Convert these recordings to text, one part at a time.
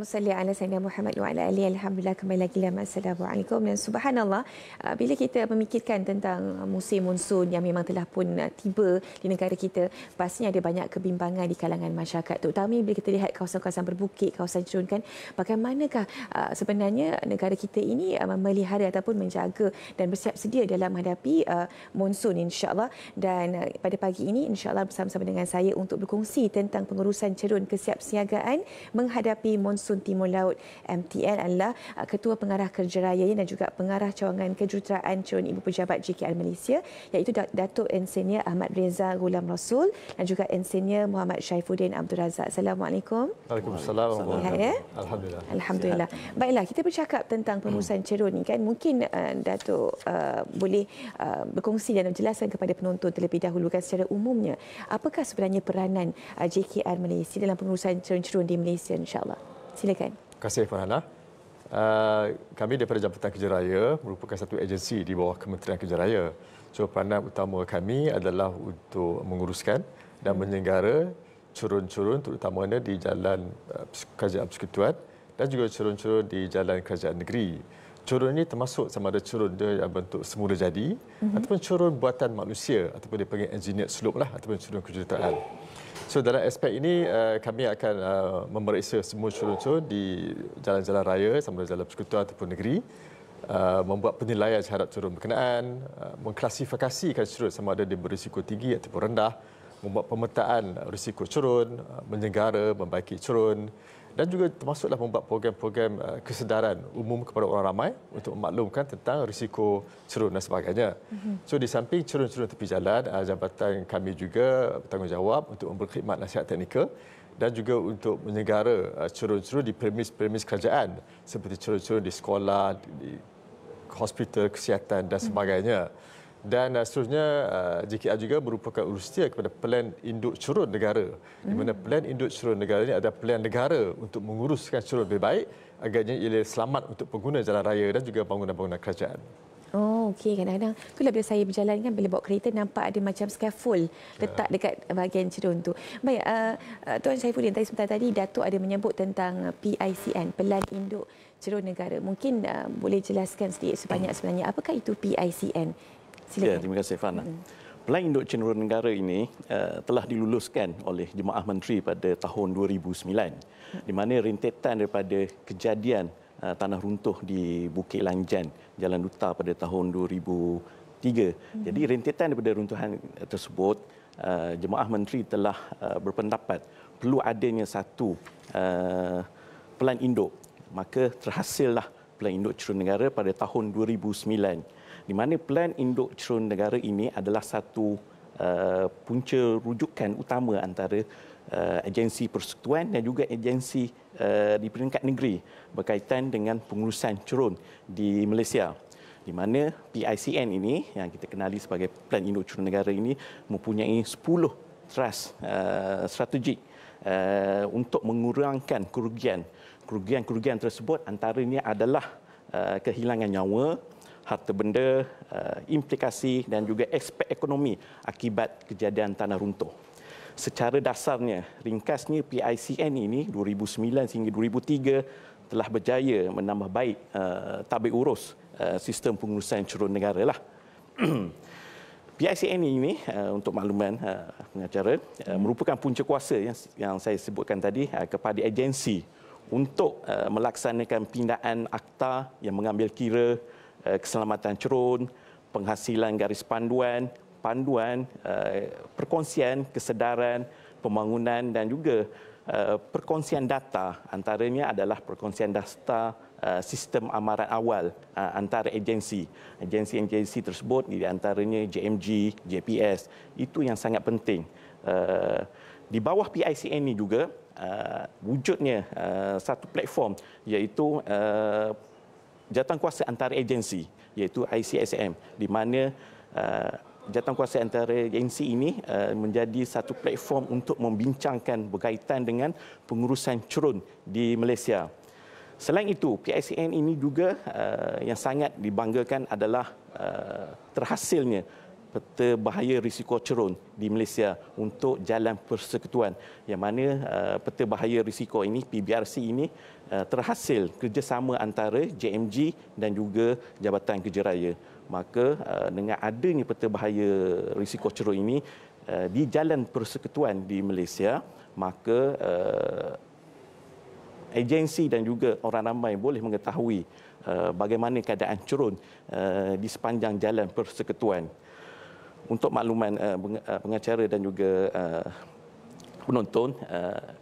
salli ala sayyidina Muhammad wa ala alihi alhamdulillah kembali lagi la assalamualaikum dan subhanallah uh, bila kita memikirkan tentang musim monsun yang memang telah pun uh, tiba di negara kita pastinya ada banyak kebimbangan di kalangan masyarakat terutama bila kita lihat kawasan-kawasan berbukit kawasan cerun kan bagaimanakah uh, sebenarnya negara kita ini memelihara ataupun menjaga dan bersiap sedia dalam menghadapi monsun insyaallah dan pada pagi ini insyaallah bersama-sama dengan saya untuk berkongsi tentang pengurusan cerun kesiapsiagaan menghadapi monsun Samsun Timur Laut MTL adalah uh, Ketua Pengarah Kerja Raya dan juga Pengarah Cawangan Kejuruteraan Cawan Ibu Pejabat JKR Malaysia iaitu Datuk Ensenia Ahmad Reza Gulam Rasul dan juga Ensenia Muhammad Syaifuddin Abdul Razak. Assalamualaikum. Waalaikumsalam. ya? Alhamdulillah. Alhamdulillah. Baiklah, kita bercakap tentang pengurusan hmm. cerun ini kan. Mungkin uh, Datuk uh, boleh uh, berkongsi dan menjelaskan kepada penonton terlebih dahulu kan secara umumnya. Apakah sebenarnya peranan uh, JKR Malaysia dalam pengurusan cerun-cerun di Malaysia insyaAllah? Silakan. Terima kasih Puan Hana. Uh, kami daripada Jabatan Kerja Raya merupakan satu agensi di bawah Kementerian Kerja Raya. So, pandang utama kami adalah untuk menguruskan dan menyenggara curun-curun terutamanya di jalan uh, kerajaan persekutuan dan juga curun-curun di jalan kerajaan negeri. Curun ini termasuk sama ada curun dia bentuk semula jadi mm-hmm. ataupun curun buatan manusia ataupun dia panggil engineered slope lah ataupun curun kejutaan. So dalam aspek ini eh, kami akan eh, memeriksa semua curun-curun di jalan-jalan raya sama ada jalan persekutuan ataupun negeri eh, membuat penilaian terhadap curun berkenaan, mengklasifikasikan curun sama ada dia berisiko tinggi ataupun rendah, membuat pemetaan risiko curun, menyegara, membaiki curun, dan juga termasuklah membuat program-program uh, kesedaran umum kepada orang ramai untuk memaklumkan tentang risiko cerun dan sebagainya. Mhm. So di samping cerun-cerun tepi jalan, uh, jabatan kami juga bertanggungjawab untuk memberi memberkhidmat nasihat teknikal dan juga untuk menyegara uh, cerun-cerun di premis-premis kerajaan seperti cerun-cerun di sekolah, di hospital, kesihatan dan mhm. sebagainya. Hmm dan uh, seterusnya uh, JKR juga merupakan urusia kepada plan induk curun negara hmm. di mana plan induk curun negara ini adalah pelan negara untuk menguruskan curun lebih baik agaknya ia selamat untuk pengguna jalan raya dan juga bangunan-bangunan kerajaan. Oh, okey. Kadang-kadang tu bila saya berjalan kan, bila bawa kereta nampak ada macam scaffold letak yeah. dekat bahagian cerun tu. Baik, uh, uh Tuan Saifuddin, tadi sebentar tadi Datuk ada menyebut tentang uh, PICN, Pelan Induk Cerun Negara. Mungkin uh, boleh jelaskan sedikit sebanyak sebenarnya. Apakah itu PICN Silakan. Ya, terima kasih Fana. hmm Pelan Induk Cenderung Negara ini uh, telah diluluskan oleh Jemaah Menteri pada tahun 2009 hmm di mana rentetan daripada kejadian uh, tanah runtuh di Bukit Langjan, Jalan Duta pada tahun 2003. hmm Jadi rentetan daripada runtuhan tersebut uh, Jemaah Menteri telah uh, berpendapat perlu adanya satu uh, pelan induk maka terhasillah pelan induk Cenderung Negara pada tahun 2009 di mana plan induk cerun negara ini adalah satu uh, punca rujukan utama antara uh, agensi persekutuan dan juga agensi uh, di peringkat negeri berkaitan dengan pengurusan cerun di Malaysia di mana PICN ini yang kita kenali sebagai plan induk cerun negara ini mempunyai 10 trust uh, strategik uh, untuk mengurangkan kerugian kerugian-kerugian tersebut antaranya adalah uh, kehilangan nyawa harta benda, eh, implikasi dan juga aspek ekonomi akibat kejadian tanah runtuh. Secara dasarnya, ringkasnya PICN ini 2009 sehingga 2003 telah berjaya menambah baik uh, tabik urus uh, sistem pengurusan curun negara. Lah. PICN ini uh, untuk makluman uh, pengacara uh, merupakan punca kuasa yang, yang saya sebutkan tadi uh, kepada agensi untuk uh, melaksanakan pindaan akta yang mengambil kira Eh, keselamatan cerun, penghasilan garis panduan, panduan, eh, perkongsian, kesedaran, pembangunan dan juga eh, perkongsian data. Antaranya adalah perkongsian data sistem amaran awal antara agensi. Agensi-agensi tersebut di antaranya JMG, JPS. Itu yang sangat penting. Di bawah PICN ini juga, wujudnya satu platform iaitu jawatan kuasa antara agensi iaitu ICSM di mana uh, jawatan kuasa antara agensi ini uh, menjadi satu platform untuk membincangkan berkaitan dengan pengurusan curun di Malaysia. Selain itu, PICN ini juga uh, yang sangat dibanggakan adalah uh, terhasilnya peta bahaya risiko cerun di Malaysia untuk jalan persekutuan yang mana uh, peta bahaya risiko ini PBRC ini uh, terhasil kerjasama antara JMG dan juga Jabatan Kerja Raya maka uh, dengan adanya peta bahaya risiko cerun ini uh, di jalan persekutuan di Malaysia maka uh, agensi dan juga orang ramai boleh mengetahui uh, bagaimana keadaan cerun uh, di sepanjang jalan persekutuan untuk makluman uh, pengacara dan juga uh, penonton uh,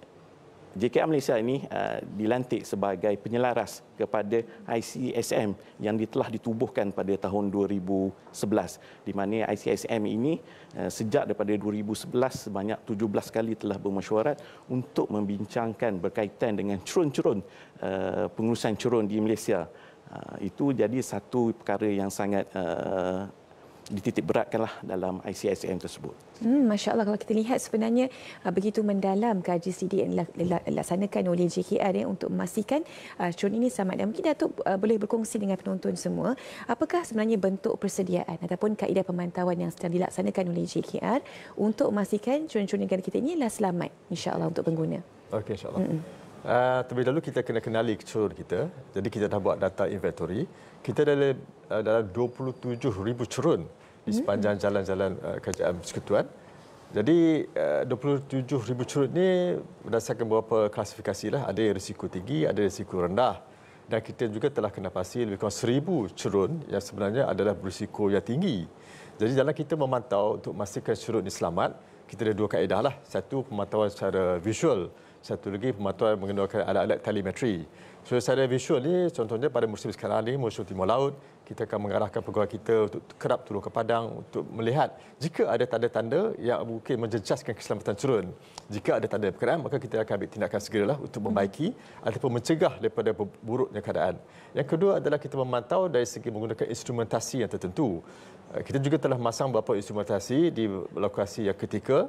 JKM Malaysia ini uh, dilantik sebagai penyelaras kepada ICSM yang telah ditubuhkan pada tahun 2011 di mana ICSM ini uh, sejak daripada 2011 sebanyak 17 kali telah bermesyuarat untuk membincangkan berkaitan dengan curun-curun uh, pengurusan curun di Malaysia uh, itu jadi satu perkara yang sangat uh, dititik beratkanlah dalam ICSM tersebut. Hmm, Masya Allah kalau kita lihat sebenarnya uh, begitu mendalam kaji CD yang dilaksanakan oleh JKR ya, eh, untuk memastikan uh, cun ini selamat. dan mungkin Datuk uh, boleh berkongsi dengan penonton semua apakah sebenarnya bentuk persediaan ataupun kaedah pemantauan yang sedang dilaksanakan oleh JKR untuk memastikan cerun-cerun negara kita ini adalah selamat Allah untuk pengguna. Okey insyaAllah. Hmm. Uh, terlebih dahulu kita kena kenali cerun kita. Jadi kita dah buat data inventory. Kita uh, dalam dalam 27,000 cerun di sepanjang jalan-jalan uh, kerajaan persekutuan. Jadi 27,000 uh, curut ini berdasarkan beberapa klasifikasi lah. Ada risiko tinggi, ada risiko rendah. Dan kita juga telah kena pasti lebih kurang 1,000 curut yang sebenarnya adalah berisiko yang tinggi. Jadi dalam kita memantau untuk memastikan curut ini selamat, kita ada dua kaedah lah. Satu pemantauan secara visual satu lagi pematuhan menggunakan alat-alat telemetri. So secara visual ni contohnya pada musim sekarang ni musim timur laut kita akan mengarahkan pegawai kita untuk kerap turun ke padang untuk melihat jika ada tanda-tanda yang mungkin menjejaskan keselamatan curun. Jika ada tanda perkaraan maka kita akan ambil tindakan segeralah untuk membaiki ataupun mencegah daripada buruknya keadaan. Yang kedua adalah kita memantau dari segi menggunakan instrumentasi yang tertentu. Eh, kita juga telah masang beberapa instrumentasi di lokasi yang ketika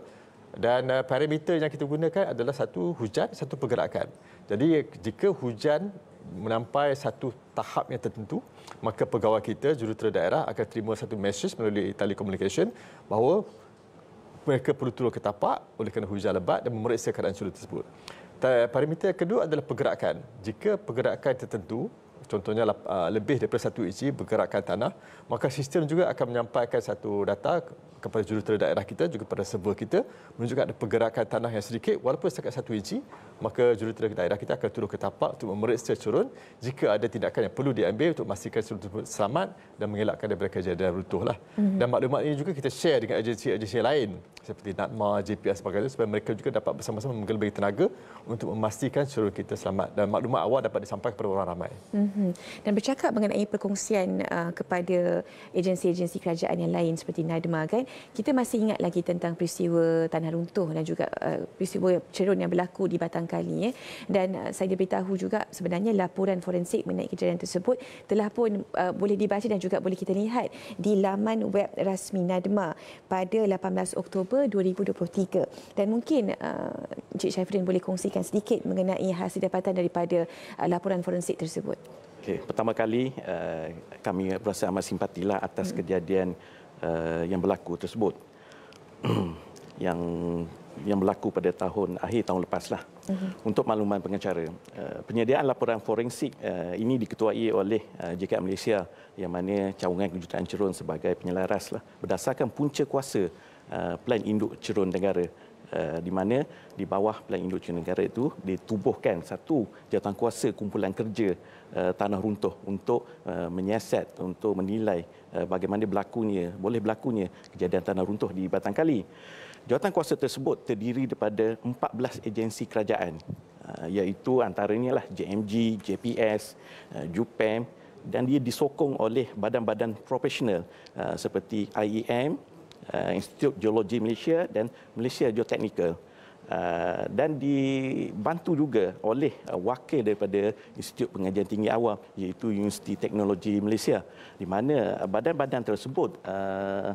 dan uh, parameter yang kita gunakan adalah satu hujan satu pergerakan jadi jika hujan menampai satu tahap yang tertentu maka pegawai kita jurutera daerah akan terima satu mesej melalui telecommunication bahawa mereka perlu turun ke tapak oleh kerana hujan lebat dan memeriksa keadaan sulut tersebut. Parameter kedua adalah pergerakan. Jika pergerakan tertentu contohnya ah, lebih daripada satu inci bergerakkan tanah, maka sistem juga akan menyampaikan satu data kepada jurutera daerah kita, juga kepada server kita, menunjukkan ada pergerakan tanah yang sedikit, walaupun setakat satu inci, maka jurutera daerah kita akan turun ke tapak untuk memeriksa curun jika ada tindakan yang perlu diambil untuk memastikan seluruh tersebut selamat dan mengelakkan daripada kejadian runtuh. Lah. Mm-hmm. Dan maklumat ini juga kita share dengan agensi-agensi lain seperti NATMA, JPS dan sebagainya supaya mereka juga dapat bersama-sama menggelembagi tenaga untuk memastikan seluruh kita selamat dan maklumat awal dapat disampaikan kepada orang ramai. Mm-hmm. Hmm. Dan bercakap mengenai perkongsian uh, kepada agensi-agensi kerajaan yang lain seperti NADMA ah, kan, kita masih ingat lagi tentang peristiwa tanah runtuh dan juga uh, peristiwa cerun yang berlaku di Batang Kali. Eh. Dan uh, saya diberitahu juga sebenarnya laporan forensik mengenai kejadian tersebut telah pun uh, boleh dibaca dan juga boleh kita lihat di laman web rasmi NADMA ah, pada 18 Oktober 2023. Dan mungkin uh, Cik Syafrin boleh kongsikan sedikit mengenai hasil dapatan daripada uh, laporan forensik tersebut. Okay. Pertama kali, uh, kami berasa amat simpatilah atas hmm. kejadian uh, yang berlaku tersebut. yang yang berlaku pada tahun akhir tahun lepaslah. Uh-huh. Untuk makluman pengacara, uh, penyediaan laporan forensik uh, ini diketuai oleh uh, JKM Malaysia yang mana cawangan kejutan cerun sebagai penyelaras lah. berdasarkan punca kuasa uh, plan induk cerun negara Eh, di mana di bawah Plan Induk Cina Negara itu ditubuhkan satu kuasa kumpulan kerja eh, tanah runtuh untuk eh, menyiasat untuk menilai bagaimana berlakunya boleh berlakunya kejadian tanah runtuh di Batang Kali. Jawatan kuasa tersebut terdiri daripada 14 agensi kerajaan iaitu antaranya lah JMG, JPS, JUPEM dan dia disokong oleh badan-badan profesional seperti IEM, uh, Institut Geologi Malaysia dan Malaysia Geotechnical. Uh, dan dibantu juga oleh uh, wakil daripada Institut Pengajian Tinggi Awam iaitu Universiti Teknologi Malaysia di mana uh, badan-badan tersebut uh,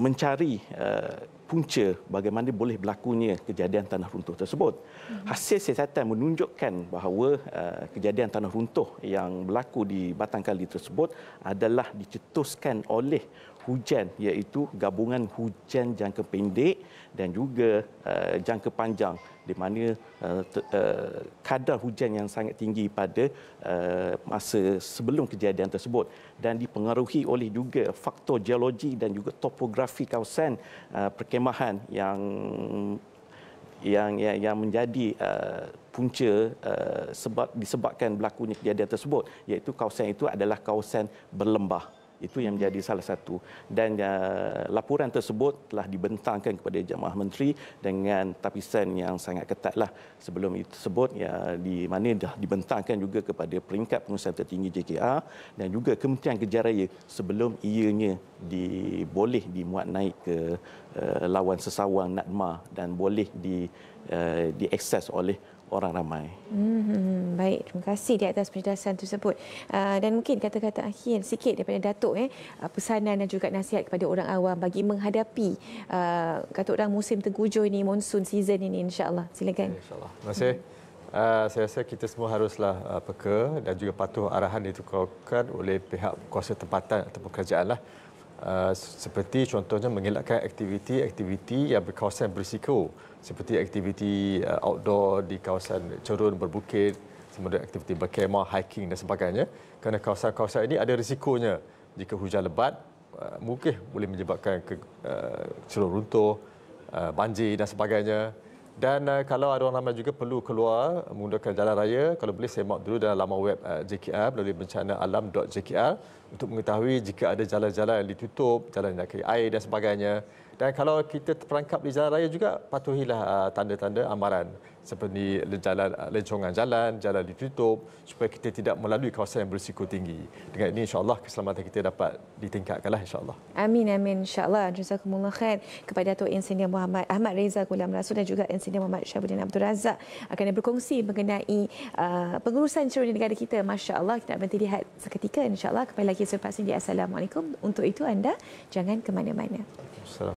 mencari uh, punca bagaimana boleh berlakunya kejadian tanah runtuh tersebut. Mhm. Hasil siasatan menunjukkan bahawa uh, kejadian tanah runtuh yang berlaku di Batang Kali tersebut adalah dicetuskan oleh hujan iaitu gabungan hujan jangka pendek dan juga uh, jangka panjang di mana uh, uh, kadar hujan yang sangat tinggi pada uh, masa sebelum kejadian tersebut dan dipengaruhi oleh juga faktor geologi dan juga topografi kawasan perkemahan yang yang yang, yang menjadi punca sebab disebabkan berlakunya kejadian tersebut iaitu kawasan itu adalah kawasan berlembah. Itu yang menjadi salah satu dan uh, laporan tersebut telah dibentangkan kepada jemaah menteri dengan tapisan yang sangat ketatlah sebelum itu tersebut ya di mana dah dibentangkan juga kepada peringkat pengurusan tertinggi JKR dan juga Kementerian Kejaraya sebelum ianya diboleh dimuat naik ke uh, lawan sesawang Nadma dan boleh di uh, diakses oleh orang ramai. Hmm, baik, terima kasih di atas penjelasan tersebut. Ah, dan mungkin kata-kata akhir sikit daripada Datuk eh, ah, pesanan dan juga nasihat kepada orang awam bagi menghadapi ah, kata orang musim tengkujuh ini, monsoon season ini insya-Allah. Silakan. Okay, ya, Insya-Allah. Terima kasih. Uh, saya rasa kita semua haruslah uh, peka dan juga patuh arahan ditukarkan oleh pihak kuasa tempatan atau kerajaan lah Uh, seperti contohnya mengelakkan aktiviti-aktiviti yang berkawasan berisiko seperti aktiviti uh, outdoor di kawasan cerun berbukit semua aktiviti berkemah hiking dan sebagainya kerana kawasan-kawasan ini ada risikonya jika hujan lebat uh, mungkin boleh menyebabkan ke, uh, cerun runtuh uh, banjir dan sebagainya dan uh, kalau ada orang ramai juga perlu keluar menggunakan jalan raya, kalau boleh semak dulu dalam laman web uh, eh, JKR melalui bencanaalam.jkr untuk mengetahui jika ada jalan-jalan yang ditutup, jalan yang kaya air dan sebagainya. Dan kalau kita terperangkap di jalan raya juga, patuhilah uh, tanda-tanda amaran seperti jalan ah, lencongan jalan, jalan ditutup supaya kita tidak melalui kawasan yang berisiko tinggi. Dengan ini insya-Allah keselamatan kita dapat ditingkatkanlah insya-Allah. Amin amin insya-Allah. Jazakumullah khair kepada Datuk Insinyur Muhammad Ahmad Reza Gulam Rasul dan juga Insinyur Muhammad Syabudin Abdul Razak akan berkongsi mengenai uh, pengurusan ceruni negara kita. Masya-Allah kita akan berhenti lihat seketika insya-Allah kembali lagi selepas ini. Assalamualaikum. Untuk itu anda jangan ke mana-mana. Assalamualaikum.